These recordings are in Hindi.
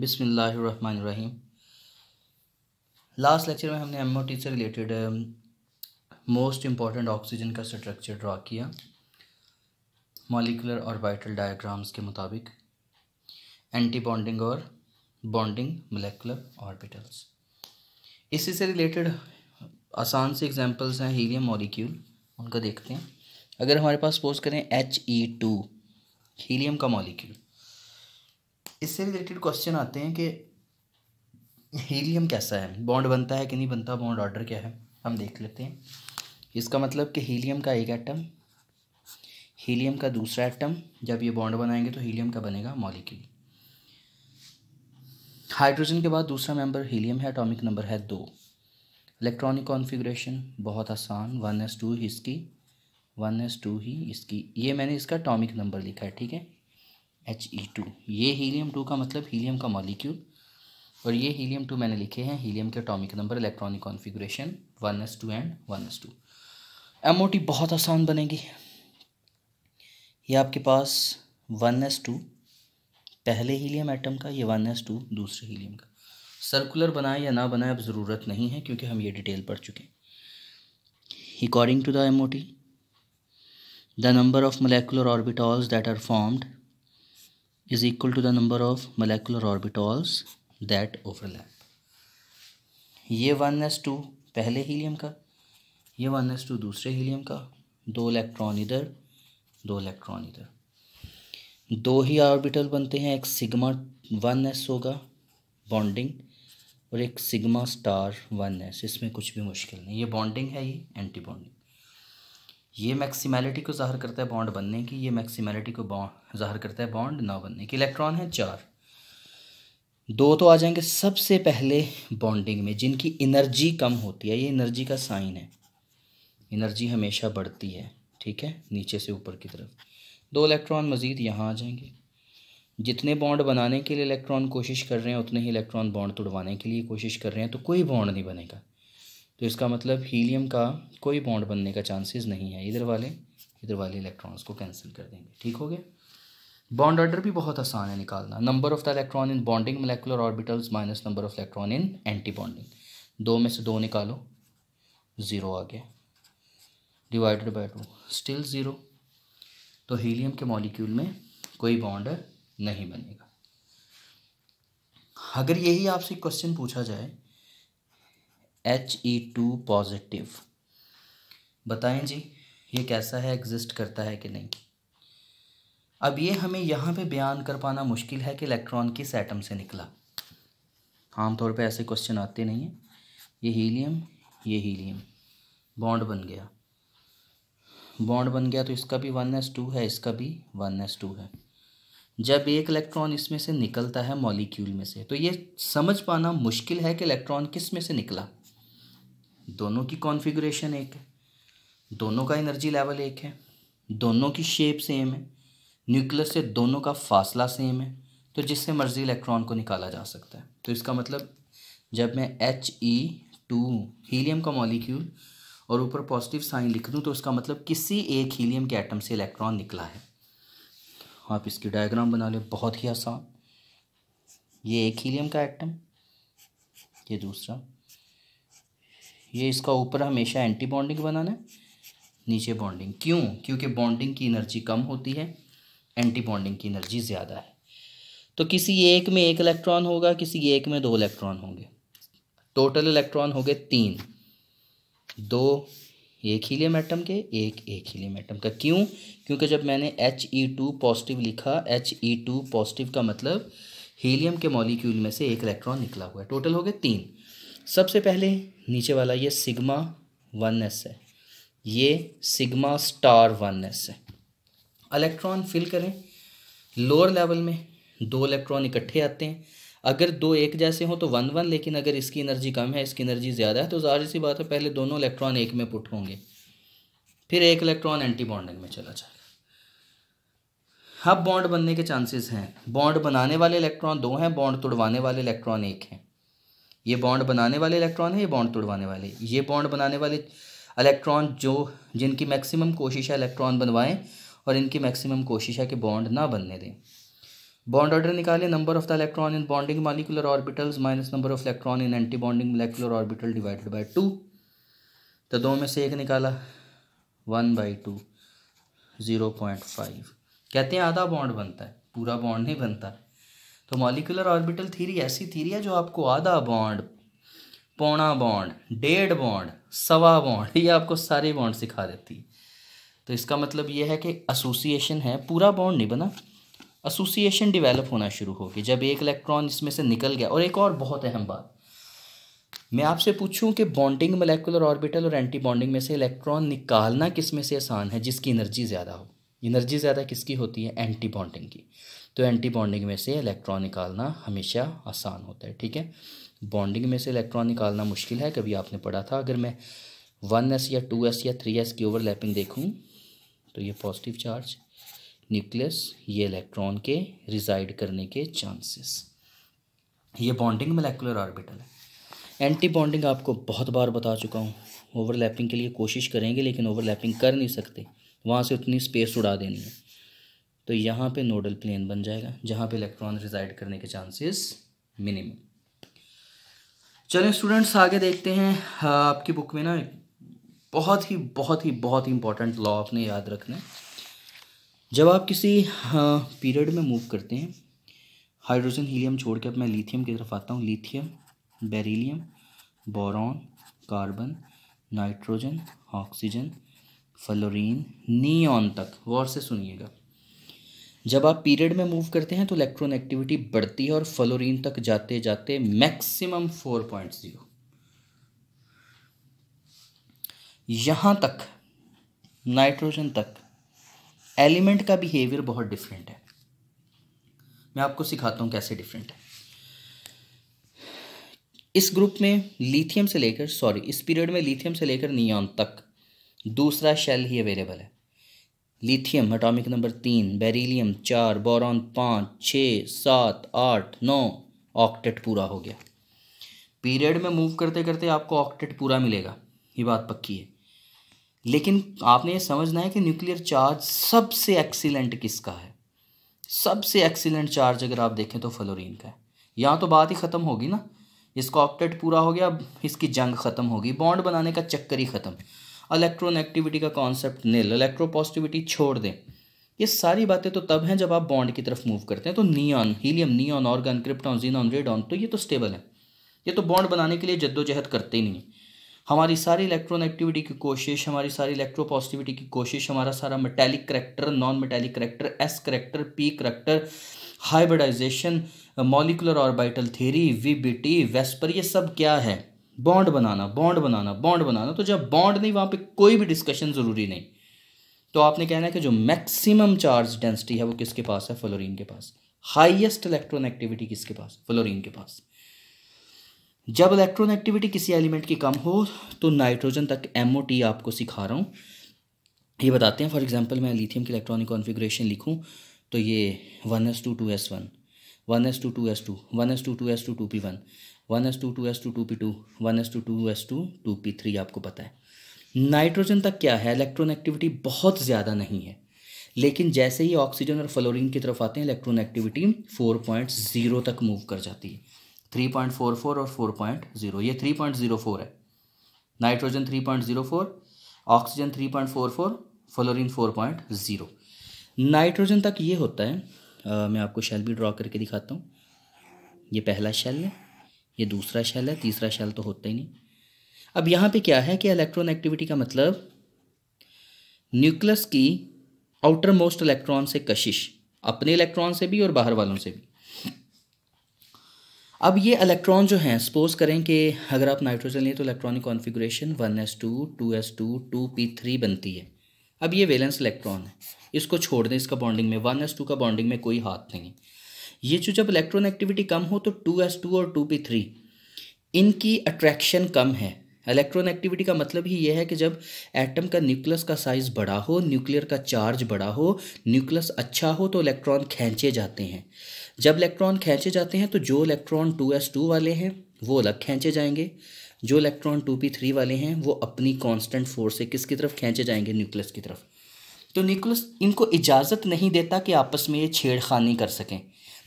बिसमीम लास्ट लेक्चर में हमने एम ओ टी से रिलेटेड मोस्ट इम्पॉर्टेंट ऑक्सीजन का स्ट्रक्चर ड्रा किया मॉलिकुलर और वाइटल डायग्राम्स के मुताबिक एंटी बॉन्डिंग और बॉन्डिंग मलेक्लर ऑर्बिटल्स इसी से रिलेटेड आसान से एग्जांपल्स हैं हीलियम मॉलिक्यूल उनका देखते हैं अगर हमारे पास पोज करें एच ई टू हीलियम का मॉलिक्यूल इससे रिलेटेड क्वेश्चन आते हैं कि हीलियम कैसा है बॉन्ड बनता है कि नहीं बनता बॉन्ड ऑर्डर क्या है हम देख लेते हैं इसका मतलब कि हीलियम का एक एटम हीलियम का दूसरा एटम जब ये बॉन्ड बनाएंगे तो हीलियम का बनेगा मॉलिक्यूल हाइड्रोजन के बाद दूसरा मेंबर हीलियम है एटॉमिक नंबर है दो इलेक्ट्रॉनिक कॉन्फ़िगरेशन बहुत आसान वन एस टू इसकी वन एस टू ही इसकी ये मैंने इसका एटॉमिक नंबर लिखा है ठीक है एच ई टू ये हीलियम टू का मतलब हीलियम का मॉलिक्यूल और ये हीलियम टू मैंने लिखे हैं हीलियम के atomic number electronic configuration one S two and one S two M O T बहुत आसान बनेगी ये आपके पास वन एस टू पहले हीलियम एटम का ये वन एस टू दूसरे हीलियम का सर्कुलर बनाए या ना बनाए अब ज़रूरत नहीं है क्योंकि हम ये डिटेल पढ़ चुके हैं according to the M O T the number of molecular orbitals that are formed is equal to the number of molecular orbitals that overlap ये वन एस टू पहले हीलियम का ये वन एस टू दूसरे हीलियम का दो इलेक्ट्रॉन इधर दो इलेक्ट्रॉन इधर दो ही ऑर्बिटल बनते हैं एक सिग्मा वन एस होगा बॉन्डिंग और एक सिग्मा स्टार वन एस इसमें कुछ भी मुश्किल नहीं ये बॉन्डिंग है ये एंटी बॉन्डिंग ये मैक्सिमैलिटी को ज़ाहिर करता है बॉन्ड बनने की ये मैक्सिमैलिटी को बॉन्ड ज़ाहिर करता है बॉन्ड ना बनने की इलेक्ट्रॉन है चार दो तो आ जाएंगे सबसे पहले बॉन्डिंग में जिनकी इनर्जी कम होती है ये इनर्जी का साइन है इनर्जी हमेशा बढ़ती है ठीक है नीचे से ऊपर की तरफ दो इलेक्ट्रॉन मज़ीद यहाँ आ जाएंगे जितने बॉन्ड बनाने के लिए इलेक्ट्रॉन कोशिश कर रहे हैं उतने ही इलेक्ट्रॉन बॉन्ड तोड़वाने के लिए कोशिश कर रहे हैं तो कोई बॉन्ड नहीं बनेगा तो इसका मतलब हीलियम का कोई बॉन्ड बनने का चांसेस नहीं है इधर वाले इधर वाले इलेक्ट्रॉन्स को कैंसिल कर देंगे ठीक हो गया बॉन्ड ऑर्डर भी बहुत आसान है निकालना number of the electron in bonding molecular orbitals minus number of electron in anti bonding दो में से दो निकालो ज़ीरो आ गया divided by two still zero तो हीलियम के मॉलिक्यूल में कोई बॉन्ड नहीं बनेगा अगर यही आपसे क्वेश्चन पूछा जाए एच ई टू पॉजिटिव बताएं जी ये कैसा है एग्जिस्ट करता है कि नहीं अब ये हमें यहाँ पे बयान कर पाना मुश्किल है कि इलेक्ट्रॉन किस एटम से निकला आमतौर पे ऐसे क्वेश्चन आते नहीं हैं ये हीलियम ये हीलियम बॉन्ड बन गया बॉन्ड बन गया तो इसका भी वन एस टू है इसका भी वन एस टू है जब एक इलेक्ट्रॉन इसमें से निकलता है मॉलिक्यूल में से तो ये समझ पाना मुश्किल है कि इलेक्ट्रॉन किस में से निकला दोनों की कॉन्फ़िगरेशन एक है दोनों का एनर्जी लेवल एक है दोनों की शेप सेम है न्यूक्लियस से दोनों का फासला सेम है तो जिससे मर्जी इलेक्ट्रॉन को निकाला जा सकता है तो इसका मतलब जब मैं एच ई टू हीलियम का मॉलिक्यूल और ऊपर पॉजिटिव साइन लिख दूँ तो उसका मतलब किसी एक हीलियम के एटम से इलेक्ट्रॉन निकला है आप इसकी डायग्राम बना लें बहुत ही आसान ये एक हीलियम का एटम ये दूसरा ये इसका ऊपर हमेशा एंटी बॉन्डिंग बनाना है नीचे बॉन्डिंग क्यों क्योंकि बॉन्डिंग की एनर्जी कम होती है एंटी बॉन्डिंग की एनर्जी ज़्यादा है तो किसी एक में एक इलेक्ट्रॉन होगा किसी एक में दो इलेक्ट्रॉन होंगे टोटल इलेक्ट्रॉन हो गए तीन दो एक हीलियम एटम के एक एक हीलियम एटम का क्यों क्योंकि जब मैंने एच ई टू पॉजिटिव लिखा एच ई टू पॉजिटिव का मतलब हीलियम के मॉलिक्यूल में से एक इलेक्ट्रॉन निकला हुआ है टोटल हो गए तीन सबसे पहले नीचे वाला ये सिग्मा वन एस है ये सिग्मा स्टार वन एस है इलेक्ट्रॉन फिल करें लोअर लेवल में दो इलेक्ट्रॉन इकट्ठे आते हैं अगर दो एक जैसे हों तो वन वन लेकिन अगर इसकी एनर्जी कम है इसकी एनर्जी ज़्यादा है तो जाहिर सी बात है पहले दोनों इलेक्ट्रॉन एक में पुट होंगे फिर एक इलेक्ट्रॉन एंटी बॉन्डिंग में चला जाएगा अब बॉन्ड बनने के चांसेस हैं बॉन्ड बनाने वाले इलेक्ट्रॉन दो हैं बॉन्ड तोड़वाने वाले इलेक्ट्रॉन एक हैं ये बॉन्ड बनाने वाले इलेक्ट्रॉन है ये बॉन्ड तोड़वाने वाले ये बॉन्ड बनाने वाले इलेक्ट्रॉन जो जिनकी मैक्सिमम कोशिश है इलेक्ट्रॉन बनवाएं और इनकी मैक्सिमम कोशिश है कि बॉन्ड ना बनने दें बॉन्ड ऑर्डर निकालें number of the electron in bonding molecular orbitals minus number of electron in anti bonding molecular orbital divided by two तो दो में से एक निकाला one by two zero point five कहते हैं आधा बॉन्ड बनता है पूरा बॉन्ड नहीं बनता तो मॉलिकुलर ऑर्बिटल थीरी ऐसी थीरी है जो आपको आधा बॉन्ड पौना बॉन्ड डेढ़ बॉन्ड सवा बॉन्ड ये आपको सारे बॉन्ड सिखा देती है तो इसका मतलब ये है कि एसोसिएशन है पूरा बॉन्ड नहीं बना एसोसिएशन डिवेलप होना शुरू हो जब एक इलेक्ट्रॉन इसमें से निकल गया और एक और बहुत अहम बात मैं आपसे पूछूं कि बॉन्डिंग मोलेकुलर ऑर्बिटल और एंटी बॉन्डिंग में से इलेक्ट्रॉन निकालना किस में से आसान है जिसकी एनर्जी ज़्यादा हो एनर्जी ज़्यादा किसकी होती है एंटी बॉन्डिंग की तो एंटी बॉन्डिंग में से इलेक्ट्रॉन निकालना हमेशा आसान होता है ठीक है बॉन्डिंग में से इलेक्ट्रॉन निकालना मुश्किल है कभी आपने पढ़ा था अगर मैं वन एस या टू एस या थ्री एस की ओवरलैपिंग देखूँ तो ये पॉजिटिव चार्ज न्यूक्लियस ये इलेक्ट्रॉन के रिजाइड करने के चांसेस ये बॉन्डिंग मोलेकुलर ऑर्बिटल है एंटी बॉन्डिंग आपको बहुत बार बता चुका हूँ ओवरलैपिंग के लिए कोशिश करेंगे लेकिन ओवरलैपिंग कर नहीं सकते वहाँ से उतनी स्पेस उड़ा देनी है तो यहाँ पे नोडल प्लेन बन जाएगा जहाँ पे इलेक्ट्रॉन रिजाइड करने के चांसेस मिनिमम चलें स्टूडेंट्स आगे देखते हैं हाँ, आपकी बुक में ना बहुत ही बहुत ही बहुत ही इंपॉर्टेंट लॉ आपने याद रखना है जब आप किसी पीरियड हाँ, में मूव करते हैं हाइड्रोजन हीलियम छोड़ के अब मैं लिथियम की तरफ आता हूँ lithium beryllium boron carbon nitrogen oxygen fluorine neon तक गौर से सुनिएगा जब आप पीरियड में मूव करते हैं तो इलेक्ट्रॉन एक्टिविटी बढ़ती है और फ्लोरीन तक जाते जाते मैक्सिमम फोर पॉइंट जीरो यहां तक नाइट्रोजन तक एलिमेंट का बिहेवियर बहुत डिफरेंट है मैं आपको सिखाता हूं कैसे डिफरेंट है इस ग्रुप में लिथियम से लेकर सॉरी इस पीरियड में लिथियम से लेकर नियॉन तक दूसरा शेल ही अवेलेबल है लिथियम एटॉमिक नंबर तीन बेरीलियम चार बोरॉन पाँच छः सात आठ नौ ऑक्टेट पूरा हो गया पीरियड में मूव करते करते आपको ऑक्टेट पूरा मिलेगा ये बात पक्की है लेकिन आपने ये समझना है कि न्यूक्लियर चार्ज सबसे एक्सीलेंट किसका है सबसे एक्सीलेंट चार्ज अगर आप देखें तो फ्लोरीन का है यहाँ तो बात ही ख़त्म होगी ना इसका ऑक्टेट पूरा हो गया अब इसकी जंग ख़त्म होगी बॉन्ड बनाने का चक्कर ही ख़त्म इलेक्ट्रोनेगेटिविटी का कॉन्सेप्ट नील इलेक्ट्रोपॉजिटिविटी छोड़ दें ये सारी बातें तो तब हैं जब आप बॉन्ड की तरफ मूव करते हैं तो neon helium neon argon krypton xenon radon तो ये तो स्टेबल है ये तो बॉन्ड बनाने के लिए जद्दोजहद करते ही नहीं है हमारी सारी इलेक्ट्रोनेगेटिविटी की कोशिश हमारी सारी इलेक्ट्रोपॉजिटिविटी की कोशिश हमारा सारा metallic character non metallic character S character P character hybridization molecular orbital theory V B T VSEPR ये सब क्या है बॉन्ड बनाना बॉन्ड बनाना बॉन्ड बनाना तो जब बॉन्ड नहीं वहाँ पे कोई भी डिस्कशन ज़रूरी नहीं तो आपने कहना है कि जो मैक्सिमम चार्ज डेंसिटी है वो किसके पास है फ्लोरीन के पास हाईएस्ट इलेक्ट्रॉन एक्टिविटी किसके पास फ्लोरीन के पास जब इलेक्ट्रॉन एक्टिविटी किसी एलिमेंट की कम हो तो नाइट्रोजन तक एम आपको सिखा रहा हूँ ये बताते हैं फॉर एग्जाम्पल मैं लिथियम की इलेक्ट्रॉनिक कॉन्फिग्रेशन लिखूँ तो ये one S two two S one one S two two S two one S two two S two two P one one S two two S two two P two one S two two S two two P three आपको पता है नाइट्रोजन तक क्या है इलेक्ट्रॉन एक्टिविटी बहुत ज़्यादा नहीं है लेकिन जैसे ही ऑक्सीजन और फ्लोरीन की तरफ आते हैं electron activity four point zero तक मूव कर जाती है थ्री पॉइंट फोर फोर और फोर पॉइंट ज़ीरो ये थ्री पॉइंट ज़ीरो फोर है nitrogen three point zero four oxygen three point four four fluorine four point zero nitrogen तक ये होता है आ, मैं आपको शेल भी ड्रॉ करके दिखाता हूँ ये पहला शेल है ये दूसरा शेल है तीसरा शेल तो होता ही नहीं अब यहाँ पे क्या है कि इलेक्ट्रॉन एक्टिविटी का मतलब न्यूक्लियस की आउटर मोस्ट इलेक्ट्रॉन से कशिश अपने इलेक्ट्रॉन से भी और बाहर वालों से भी अब ये इलेक्ट्रॉन जो हैं सपोज करें कि अगर आप नाइट्रोजन लें तो electronic configuration one S two two S two two P three बनती है अब ये वेलेंस इलेक्ट्रॉन है इसको छोड़ दें इसका बॉन्डिंग में वन एस टू का बॉन्डिंग में कोई हाथ नहीं है ये जो जब इलेक्ट्रॉन एक्टिविटी कम हो तो टू एस टू और टू पी थ्री इनकी अट्रैक्शन कम है इलेक्ट्रॉन एक्टिविटी का मतलब ही यह है कि जब एटम का न्यूक्लियस का साइज बड़ा हो न्यूक्लियर का चार्ज बड़ा हो न्यूक्लियस अच्छा हो तो इलेक्ट्रॉन खींचे जाते हैं जब इलेक्ट्रॉन खींचे जाते हैं तो जो इलेक्ट्रॉन टू एस टू वाले हैं वो अलग खींचे जाएंगे जो इलेक्ट्रॉन टू पी थ्री वाले हैं वो अपनी कांस्टेंट फोर्स से किसकी तरफ खींचे जाएंगे न्यूक्लियस की तरफ तो न्यूक्लियस इनको इजाज़त नहीं देता कि आपस में ये छेड़खानी कर सकें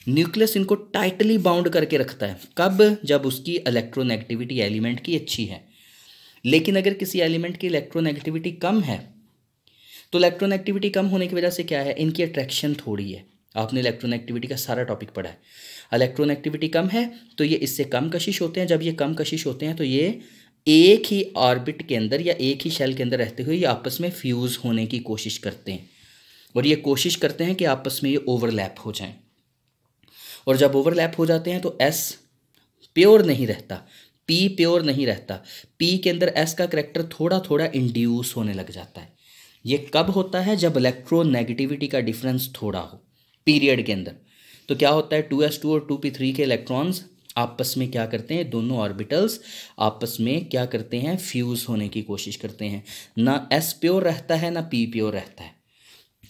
न्यूक्लियस इनको टाइटली बाउंड करके रखता है कब जब उसकी इलेक्ट्रोनेगेटिविटी एलिमेंट की अच्छी है लेकिन अगर किसी एलिमेंट की इलेक्ट्रोनेगेटिविटी कम है तो इलेक्ट्रोनेगेटिविटी कम होने की वजह से क्या है इनकी अट्रैक्शन थोड़ी है आपने इलेक्ट्रोनेगेटिविटी का सारा टॉपिक पढ़ा है इलेक्ट्रोनेगेटिविटी कम है तो ये इससे कम कशिश होते हैं जब ये कम कशिश होते हैं तो ये एक ही ऑर्बिट के अंदर या एक ही शेल के अंदर रहते हुए ये आपस में फ्यूज़ होने की कोशिश करते हैं और ये कोशिश करते हैं कि आपस में ये ओवरलैप हो जाएं और जब ओवरलैप हो जाते हैं तो एस प्योर नहीं रहता पी प्योर नहीं रहता पी के अंदर एस का करेक्टर थोड़ा थोड़ा इंड्यूस होने लग जाता है ये कब होता है जब इलेक्ट्रोनेगेटिविटी का डिफरेंस थोड़ा हो पीरियड के अंदर तो क्या होता है टू एस टू और टू पी थ्री के इलेक्ट्रॉन्स आपस में क्या करते हैं दोनों ऑर्बिटल्स आपस में क्या करते हैं फ्यूज़ होने की कोशिश करते हैं ना एस प्योर रहता है ना पी प्योर रहता है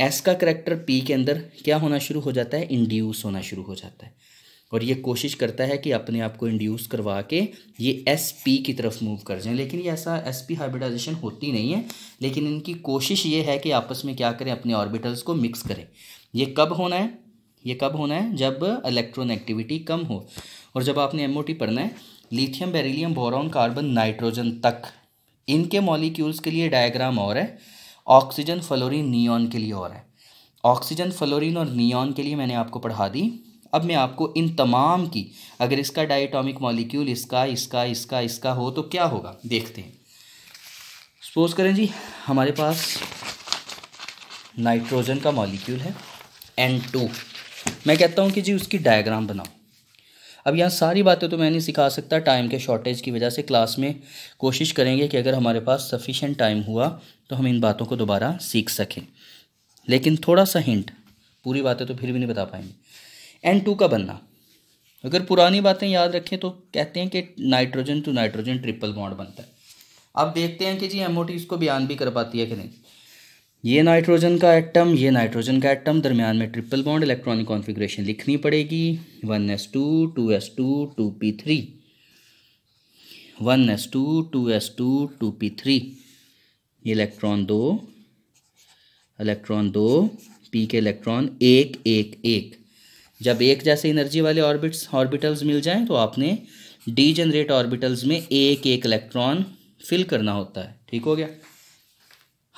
एस का करैक्टर पी के अंदर क्या होना शुरू हो जाता है इंड्यूस होना शुरू हो जाता है और ये कोशिश करता है कि अपने आप को इंड्यूस करवा के ये एस पी की तरफ मूव कर जाए लेकिन ये ऐसा एस पी हाइब्रिडाइजेशन होती नहीं है लेकिन इनकी कोशिश ये है कि आपस में क्या करें अपने ऑर्बिटल्स को मिक्स करें ये कब होना है ये कब होना है जब इलेक्ट्रॉन एक्टिविटी कम हो और जब आपने एम पढ़ना है lithium beryllium boron carbon nitrogen तक इनके मॉलिक्यूल्स के लिए डायग्राम और है ऑक्सीजन फ्लोरीन नियॉन के लिए और है ऑक्सीजन फ्लोरीन और नियॉन के लिए मैंने आपको पढ़ा दी अब मैं आपको इन तमाम की अगर इसका डाइटॉमिक मॉलिक्यूल इसका इसका इसका इसका हो तो क्या होगा देखते हैं सपोज करें जी हमारे पास नाइट्रोजन का मॉलिक्यूल है एन टू मैं कहता हूँ कि जी उसकी डायग्राम बनाओ अब यहाँ सारी बातें तो मैं नहीं सिखा सकता टाइम के शॉर्टेज की वजह से क्लास में कोशिश करेंगे कि अगर हमारे पास सफिशेंट टाइम हुआ तो हम इन बातों को दोबारा सीख सकें लेकिन थोड़ा सा हिंट पूरी बातें तो फिर भी नहीं बता पाएंगे एन टू का बनना अगर पुरानी बातें याद रखें तो कहते हैं कि nitrogen two nitrogen triple bond बनता है आप देखते हैं कि जी एम इसको बयान भी कर पाती है कि नहीं ये नाइट्रोजन का एटम ये नाइट्रोजन का एटम दरमियान में ट्रिपल बॉन्ड इलेक्ट्रॉनिक कॉन्फ़िगरेशन लिखनी पड़ेगी one S two two S two two P three one S two two S two two P three electron दो इलेक्ट्रॉन दो पी के इलेक्ट्रॉन एक एक एक जब एक जैसे एनर्जी वाले ऑर्बिट्स ऑर्बिटल्स मिल जाएं तो आपने डी जनरेट ऑर्बिटल्स में एक एक इलेक्ट्रॉन फिल करना होता है ठीक हो गया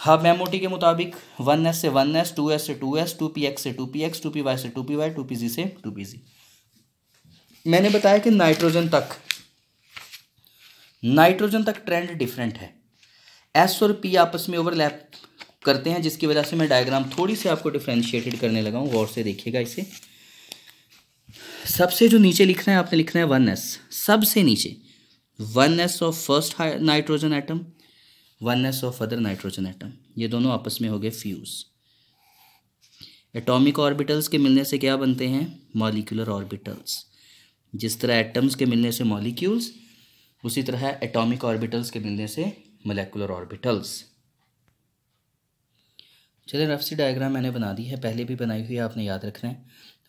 हब एम के मुताबिक वन एस से वन एस टू एस से two S two P X से two P X two P Y से two P Y two P Z से टू पी जी मैंने बताया कि नाइट्रोजन तक नाइट्रोजन तक ट्रेंड डिफरेंट है एस और पी आपस में ओवरलैप करते हैं जिसकी वजह से मैं डायग्राम थोड़ी सी आपको डिफ्रेंशिएटेड करने लगा हूँ गौर से देखिएगा इसे सबसे जो नीचे लिखना है आपने लिखना है वन एस सबसे नीचे one S of first nitrogen atom one of other nitrogen atom ये दोनों आपस में हो गए फ्यूज़ एटॉमिक ऑर्बिटल्स के मिलने से क्या बनते हैं मॉलिकुलर ऑर्बिटल्स जिस तरह एटम्स के मिलने से मॉलिक्यूल्स उसी तरह एटॉमिक ऑर्बिटल्स के मिलने से मोलेकुलर ऑर्बिटल्स चलिए रफ सी डायग्राम मैंने बना दी है पहले भी बनाई हुई है आपने याद रखना है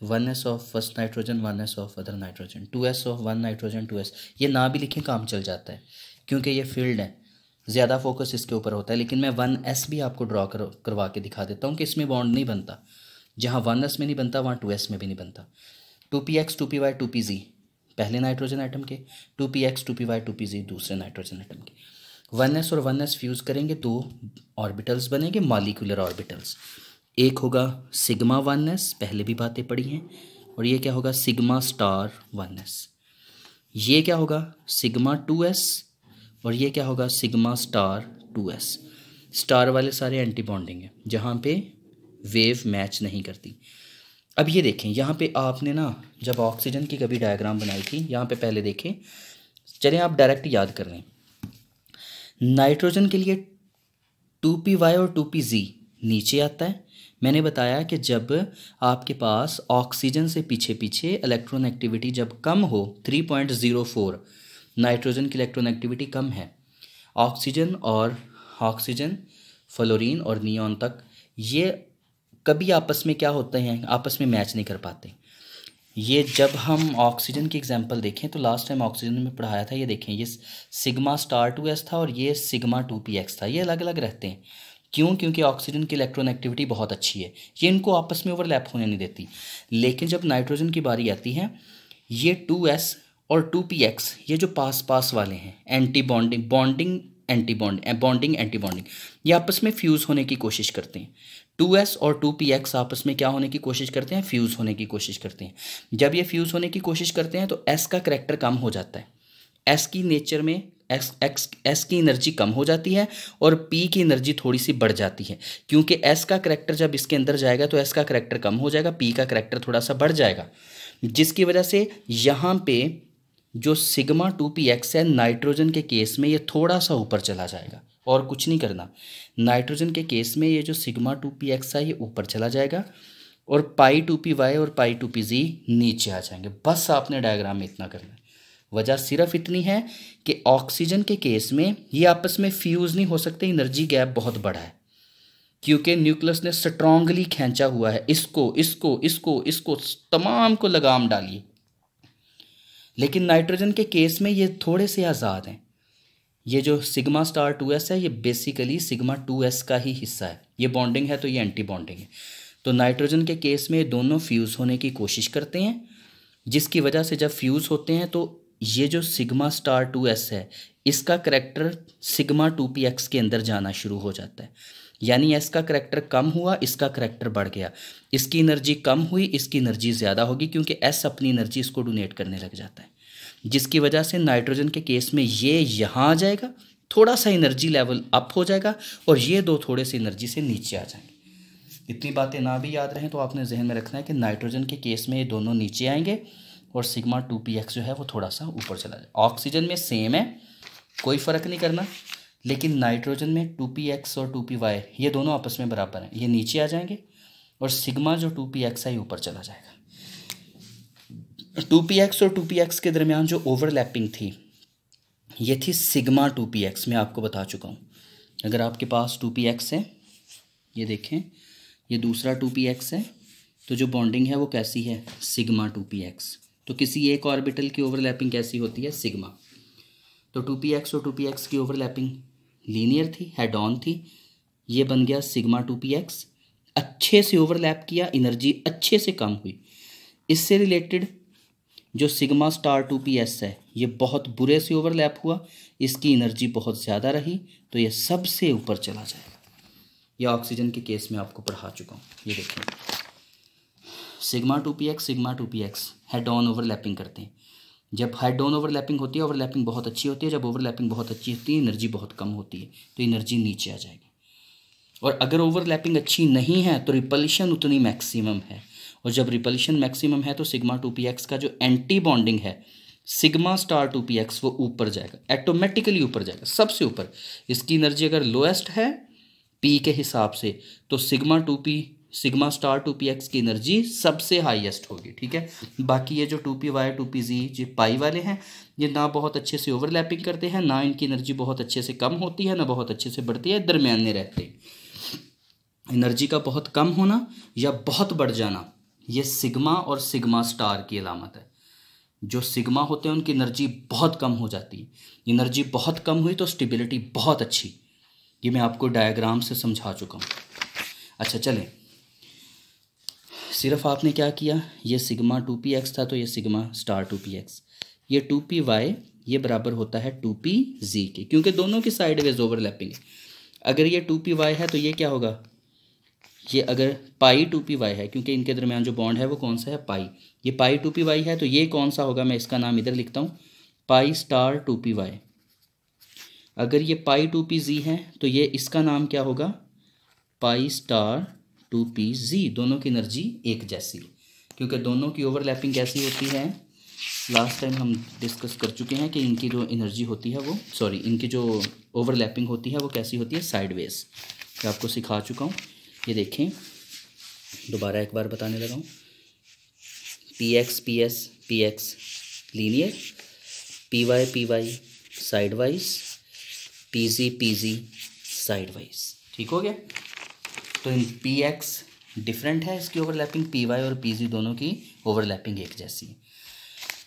one S of first nitrogen one S of other nitrogen two S of one nitrogen two S ये ना भी लिखें काम चल जाता है क्योंकि ये फील्ड है ज़्यादा फोकस इसके ऊपर होता है लेकिन मैं वन एस भी आपको ड्रॉ कर करवा के दिखा देता हूँ कि इसमें बॉन्ड नहीं बनता जहाँ वन एस में नहीं बनता वहाँ टू एस में भी नहीं बनता two P X two P Y two P Z पहले नाइट्रोजन आइटम के two P X two P Y two P Z दूसरे नाइट्रोजन आइटम के वन एस और वन एस फ्यूज़ करेंगे दो ऑर्बिटल्स बनेंगे मालिकुलर ऑर्बिटल्स एक होगा सिग्मा वन एस पहले भी बातें पड़ी हैं और ये क्या होगा सिग्मा स्टार वन एस ये क्या होगा सिग्मा टू एस और ये क्या होगा sigma star two S star वाले सारे एंटी बॉन्डिंग है जहाँ पे वेव मैच नहीं करती अब ये देखें यहाँ पे आपने ना जब ऑक्सीजन की कभी डायग्राम बनाई थी यहाँ पे पहले देखें चलें आप डायरेक्ट याद कर लें नाइट्रोजन के लिए टू पी वाई और टू पी जी नीचे आता है मैंने बताया कि जब आपके पास ऑक्सीजन से पीछे पीछे इलेक्ट्रॉन एक्टिविटी जब कम हो three point zero four nitrogen की इलेक्ट्रोनेगेटिविटी कम है ऑक्सीजन और ऑक्सीजन फ्लोरीन और नियॉन तक ये कभी आपस में क्या होते हैं आपस में मैच नहीं कर पाते ये जब हम ऑक्सीजन की एग्जांपल देखें तो लास्ट टाइम ऑक्सीजन में पढ़ाया था ये देखें ये सिग्मा स्टार टू एस था और ये सिग्मा टू पी एक्स था ये अलग अलग रहते हैं क्यों क्योंकि ऑक्सीजन की इलेक्ट्रोनेगेटिविटी बहुत अच्छी है ये इनको आपस में ओवरलैप होने नहीं देती लेकिन जब नाइट्रोजन की बारी आती है ये टू एस और टू पी एक्स ये जो पास पास वाले हैं anti bonding bonding anti bond bonding anti bonding ये आपस में फ्यूज़ होने की कोशिश करते हैं टू एस और टू पी एक्स आपस में क्या होने की कोशिश करते हैं फ्यूज़ होने की कोशिश करते हैं जब ये फ्यूज़ होने की कोशिश करते हैं तो एस का करेक्टर कम हो जाता है एस की नेचर में एक्स एक्स एस की एनर्जी कम हो जाती है और पी की एनर्जी थोड़ी सी बढ़ जाती है क्योंकि एस का करेक्टर जब इसके अंदर जाएगा तो एस का करेक्टर कम हो जाएगा पी का करेक्टर थोड़ा सा बढ़ जाएगा जिसकी वजह से यहाँ पे जो सिग्मा टू पी एक्स है नाइट्रोजन के केस में ये थोड़ा सा ऊपर चला जाएगा और कुछ नहीं करना नाइट्रोजन के केस में ये जो सिग्मा टू पी एक्स है ये ऊपर चला जाएगा और पाई टू पी वाई और पाई टू पी जी नीचे आ जाएंगे बस आपने डायग्राम में इतना करना वजह सिर्फ इतनी है कि ऑक्सीजन के केस में ये आपस में फ्यूज़ नहीं हो सकते एनर्जी गैप बहुत बड़ा है क्योंकि न्यूक्लियस ने स्ट्रांगली खींचा हुआ है इसको इसको इसको इसको तमाम को लगाम डालिए लेकिन नाइट्रोजन के केस में ये थोड़े से आज़ाद हैं ये जो सिग्मा स्टार टू एस है ये बेसिकली सिग्मा टू एस का ही हिस्सा है ये बॉन्डिंग है तो ये एंटी बॉन्डिंग है तो नाइट्रोजन के केस में ये दोनों फ्यूज़ होने की कोशिश करते हैं जिसकी वजह से जब फ्यूज़ होते हैं तो ये जो सिग्मा स्टार टू एस है इसका character sigma two P X के अंदर जाना शुरू हो जाता है यानी इसका करैक्टर कम हुआ इसका करैक्टर बढ़ गया इसकी एनर्जी कम हुई इसकी एनर्जी ज़्यादा होगी क्योंकि एस अपनी एनर्जी इसको डोनेट करने लग जाता है जिसकी वजह से नाइट्रोजन के केस में ये यहाँ आ जाएगा थोड़ा सा एनर्जी लेवल अप हो जाएगा और ये दो थोड़े से एनर्जी से नीचे आ जाएंगे इतनी बातें ना भी याद रहें तो आपने जहन में रखना है कि नाइट्रोजन के केस में ये दोनों नीचे आएंगे और सिग्मा टू पी एक्स जो है वो थोड़ा सा ऊपर चला जाए ऑक्सीजन में सेम है कोई फ़र्क नहीं करना लेकिन नाइट्रोजन में टू पी एक्स और टू पी वाई ये दोनों आपस में बराबर हैं ये नीचे आ जाएंगे और सिग्मा जो टू पी एक्स है ये ऊपर चला जाएगा टू पी एक्स और टू पी एक्स के दरमियान जो ओवरलैपिंग थी ये थी सिग्मा टू पी एक्स मैं आपको बता चुका हूँ अगर आपके पास टू पी एक्स है ये देखें ये दूसरा टू पी एक्स है तो जो बॉन्डिंग है वो कैसी है सिग्मा टू पी एक्स तो किसी एक ऑर्बिटल की ओवरलैपिंग कैसी होती है सिग्मा तो टू पी एक्स और टू पी एक्स की ओवरलैपिंग लीनियर थी हेड ऑन थी ये बन गया सिग्मा टू पी एक्स अच्छे से ओवरलैप किया एनर्जी अच्छे से कम हुई इससे रिलेटेड जो sigma star two P S है ये बहुत बुरे से ओवरलैप हुआ इसकी एनर्जी बहुत ज़्यादा रही तो ये सबसे ऊपर चला जाएगा यह ऑक्सीजन के केस में आपको पढ़ा चुका हूँ ये देखें sigma two P X sigma two P X head on overlapping करते हैं जब हाई डोन ओवरलैपिंग होती है ओवरलैपिंग बहुत अच्छी होती है जब ओवरलैपिंग बहुत अच्छी होती है एनर्जी बहुत कम होती है तो एनर्जी नीचे आ जाएगी और अगर ओवरलैपिंग अच्छी नहीं है तो रिपल्शन उतनी मैक्सिमम है और जब रिपल्शन मैक्सिमम है तो सिग्मा टू पी एक्स का जो एंटी बॉन्डिंग है sigma star two P X वो ऊपर जाएगा एटोमेटिकली ऊपर जाएगा सबसे ऊपर इसकी एनर्जी अगर लोएस्ट है पी के हिसाब से तो sigma two P sigma star two P X की एनर्जी सबसे हाईएस्ट होगी ठीक है बाकी ये जो two P Y two P Z जो पाई वाले हैं ये ना बहुत अच्छे से ओवरलैपिंग करते हैं ना इनकी एनर्जी बहुत अच्छे से कम होती है ना बहुत अच्छे से बढ़ती है दरम्याने रहते हैं एनर्जी का बहुत कम होना या बहुत बढ़ जाना ये सिग्मा और सिग्मा स्टार की अलामत है जो सिग्मा होते हैं उनकी एनर्जी बहुत कम हो जाती है एनर्जी बहुत कम हुई तो स्टेबिलिटी बहुत अच्छी ये मैं आपको डायग्राम से समझा चुका हूँ अच्छा चलें सिर्फ आपने क्या किया ये सिग्मा टू पी एक्स था तो ये sigma star two P X ये टू पी वाई ये बराबर होता है टू पी जी के क्योंकि दोनों की साइड वेज ओवरलैपिंग है अगर ये टू पी वाई है तो ये क्या होगा ये अगर पाई टू पी वाई है क्योंकि इनके दरमियान जो बॉन्ड है वो कौन सा है पाई ये पाई टू पी वाई है तो ये कौन सा होगा मैं इसका नाम इधर लिखता हूँ pi star two P Y अगर ये पाई टू पी जी है तो ये इसका नाम क्या होगा pi star two P Z दोनों की एनर्जी एक जैसी क्योंकि दोनों की ओवरलैपिंग कैसी होती है लास्ट टाइम हम डिस्कस कर चुके हैं कि इनकी जो एनर्जी होती है वो सॉरी इनकी जो ओवरलैपिंग होती है वो कैसी होती है साइडवेज मैं आपको सिखा चुका हूँ ये देखें दोबारा एक बार बताने लगा हूँ P X P S P X linear P Y P Y side wise P Z P Z side wise ठीक हो गया तो इन पी एक्स डिफरेंट है इसकी ओवरलैपिंग पी वाई और पी जी दोनों की ओवरलैपिंग एक जैसी है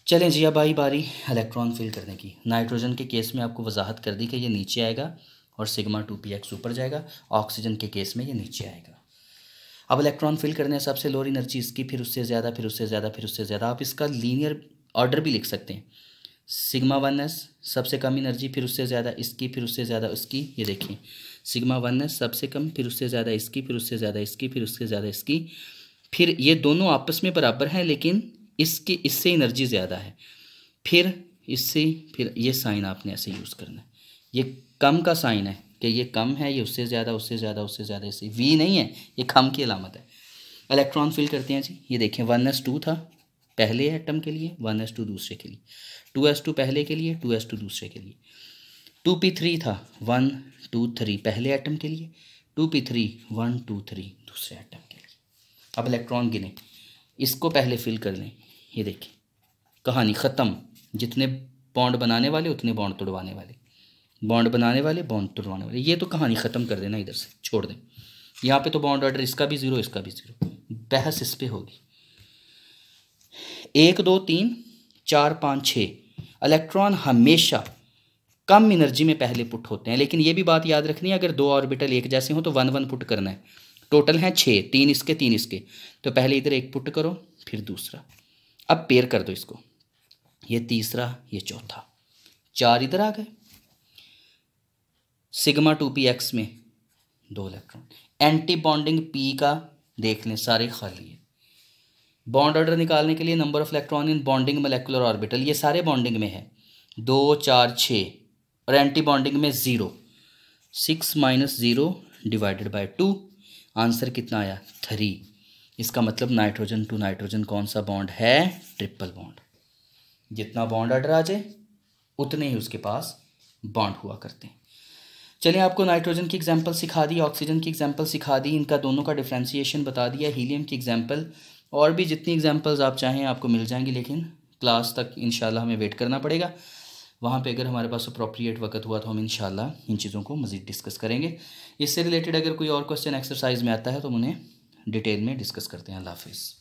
चलें जी अब आई बारी इलेक्ट्रॉन फिल करने की नाइट्रोजन के केस में आपको वजाहत कर दी कि ये नीचे आएगा और सिग्मा टू पी एक्स ऊपर जाएगा ऑक्सीजन के केस में ये नीचे आएगा अब इलेक्ट्रॉन फिल करने हिसाब से लोअर एनर्जी इसकी फिर उससे ज़्यादा फिर उससे ज़्यादा फिर उससे ज़्यादा आप इसका लीनियर ऑर्डर भी लिख सकते हैं सिग्मा वन एस सबसे कम एनर्जी फिर उससे ज़्यादा इसकी फिर उससे ज़्यादा उसकी ये देखिए सिग्मा वन है सबसे कम फिर उससे ज़्यादा इसकी फिर उससे ज़्यादा इसकी फिर उससे ज़्यादा इसकी फिर ये दोनों आपस में बराबर हैं लेकिन इसकी इससे एनर्जी ज़्यादा है फिर इससे फिर ये साइन आपने ऐसे यूज़ करना है ये कम का साइन है कि ये कम है ये उससे ज़्यादा उससे ज़्यादा उससे ज़्यादा इससे वी नहीं है ये कम की अलामत है इलेक्ट्रॉन फिल करते हैं जी ये देखें वन एस टू था पहले एटम के लिए वन एस टू दूसरे के लिए टू एस टू पहले के लिए टू एस टू दूसरे के लिए टू पी थ्री था वन टू थ्री पहले एटम के लिए two P three one two three दूसरे एटम के लिए अब इलेक्ट्रॉन गिने इसको पहले फिल कर लें ये देखें कहानी ख़त्म जितने बॉन्ड बनाने वाले उतने बॉन्ड तोड़वाने वाले बॉन्ड बनाने वाले बॉन्ड तोड़वाने वाले ये तो कहानी ख़त्म कर देना इधर से छोड़ दें यहाँ पे तो बॉन्ड ऑर्डर इसका भी ज़ीरो इसका भी ज़ीरो बहस इस पर होगी एक दो तीन चार पाँच छः इलेक्ट्रॉन हमेशा कम एनर्जी में पहले पुट होते हैं लेकिन ये भी बात याद रखनी है अगर दो ऑर्बिटल एक जैसे हों तो वन वन पुट करना है टोटल हैं छः तीन इसके तीन इसके तो पहले इधर एक पुट करो फिर दूसरा अब पेयर कर दो इसको ये तीसरा ये चौथा चार इधर आ गए सिग्मा टू पी एक्स में दो इलेक्ट्रॉन एंटी बॉन्डिंग पी का देख लें सारे खाली है बॉन्ड ऑर्डर निकालने के लिए number of electron in bonding molecular orbital ये सारे बॉन्डिंग में है दो चार छः और एंटी बॉन्डिंग में zero six minus zero divided by two answer कितना आया थ्री इसका मतलब नाइट्रोजन टू नाइट्रोजन कौन सा बॉन्ड है ट्रिपल बॉन्ड जितना बॉन्ड अडर आ जाए उतने ही उसके पास बॉन्ड हुआ करते हैं चलिए आपको नाइट्रोजन की एग्जांपल सिखा दी ऑक्सीजन की एग्जांपल सिखा दी इनका दोनों का डिफ्रेंसीशन बता दिया हीलियम की एग्जांपल और भी जितनी एग्जांपल्स आप चाहें आपको मिल जाएंगी लेकिन क्लास तक इन हमें वेट करना पड़ेगा वहाँ पे अगर हमारे पास अप्रोप्रिएट वक्त हुआ तो हम इन इन चीज़ों को मज़ीद डिस्कस करेंगे इससे रिलेटेड अगर कोई और क्वेश्चन एक्सरसाइज में आता है तो उन्हें डिटेल में डिस्कस करते हैं अल्लाह हाफिज़